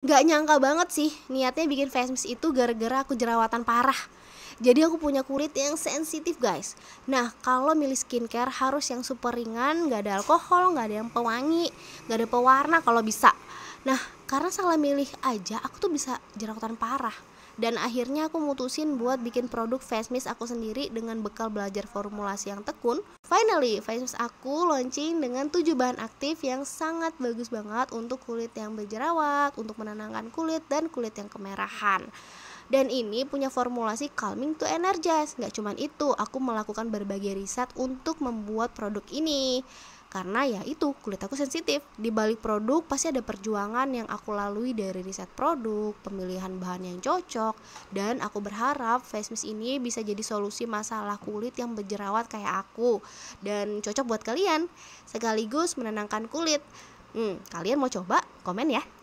Gak nyangka banget sih niatnya bikin face mist itu gara-gara aku jerawatan parah. Jadi aku punya kulit yang sensitif guys. Nah kalau milih skincare harus yang super ringan, gak ada alkohol, gak ada yang pewangi, gak ada pewarna kalau bisa nah karena salah milih aja aku tuh bisa jerawatan parah dan akhirnya aku mutusin buat bikin produk face mist aku sendiri dengan bekal belajar formulasi yang tekun. Finally, face mist aku launching dengan 7 bahan aktif yang sangat bagus banget untuk kulit yang berjerawat, untuk menenangkan kulit dan kulit yang kemerahan. Dan ini punya formulasi calming to energize. Nggak cuman itu, aku melakukan berbagai riset untuk membuat produk ini karena ya itu kulit aku sensitif di balik produk pasti ada perjuangan yang aku lalui dari riset produk pemilihan bahan yang cocok dan aku berharap face mist ini bisa jadi solusi masalah kulit yang berjerawat kayak aku dan cocok buat kalian sekaligus menenangkan kulit hmm, kalian mau coba komen ya